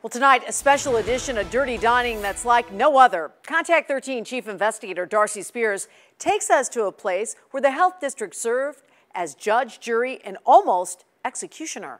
Well, tonight, a special edition of Dirty Dining that's like no other. Contact 13 Chief Investigator Darcy Spears takes us to a place where the health district served as judge, jury, and almost executioner.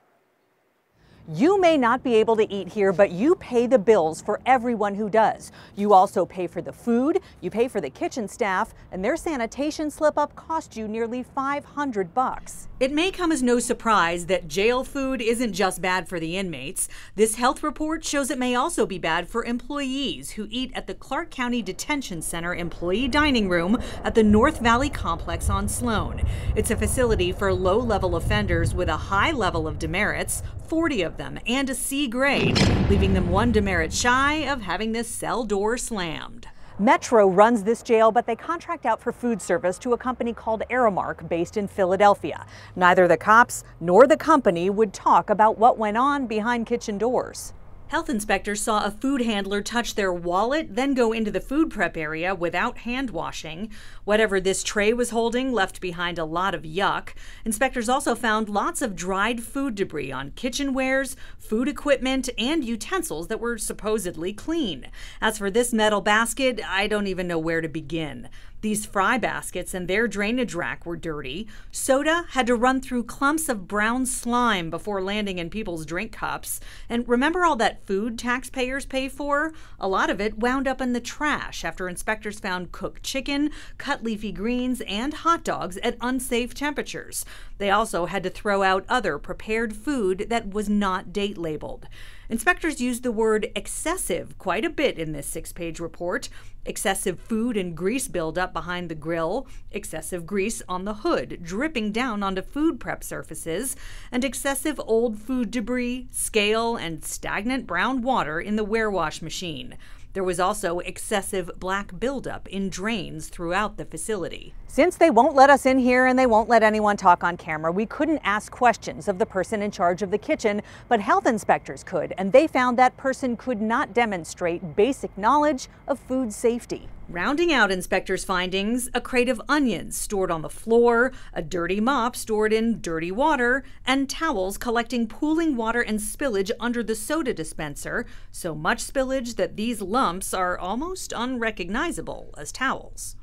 You may not be able to eat here, but you pay the bills for everyone who does. You also pay for the food, you pay for the kitchen staff, and their sanitation slip-up cost you nearly 500 bucks. It may come as no surprise that jail food isn't just bad for the inmates. This health report shows it may also be bad for employees who eat at the Clark County Detention Center employee dining room at the North Valley complex on Sloan. It's a facility for low-level offenders with a high level of demerits, 40 of them and a C grade, leaving them one demerit shy of having this cell door slammed. Metro runs this jail, but they contract out for food service to a company called Aramark based in Philadelphia. Neither the cops nor the company would talk about what went on behind kitchen doors. Health inspectors saw a food handler touch their wallet, then go into the food prep area without hand washing. Whatever this tray was holding left behind a lot of yuck. Inspectors also found lots of dried food debris on kitchenwares, food equipment, and utensils that were supposedly clean. As for this metal basket, I don't even know where to begin. These fry baskets and their drainage rack were dirty. Soda had to run through clumps of brown slime before landing in people's drink cups. And remember all that food taxpayers pay for? A lot of it wound up in the trash after inspectors found cooked chicken, cut leafy greens, and hot dogs at unsafe temperatures. They also had to throw out other prepared food that was not date labeled. Inspectors used the word excessive quite a bit in this six page report excessive food and grease buildup behind the grill, excessive grease on the hood dripping down onto food prep surfaces, and excessive old food debris, scale, and stagnant brown water in the warewash machine. There was also excessive black buildup in drains throughout the facility. Since they won't let us in here and they won't let anyone talk on camera, we couldn't ask questions of the person in charge of the kitchen, but health inspectors could, and they found that person could not demonstrate basic knowledge of food safety. Rounding out inspectors' findings, a crate of onions stored on the floor, a dirty mop stored in dirty water, and towels collecting pooling water and spillage under the soda dispenser, so much spillage that these lumps are almost unrecognizable as towels.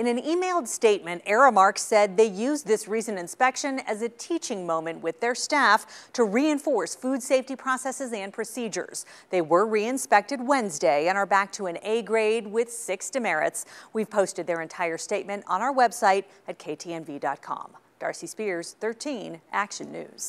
In an emailed statement, Aramark said they used this recent inspection as a teaching moment with their staff to reinforce food safety processes and procedures. They were reinspected Wednesday and are back to an A grade with six demerits. We've posted their entire statement on our website at ktnv.com. Darcy Spears, 13 Action News.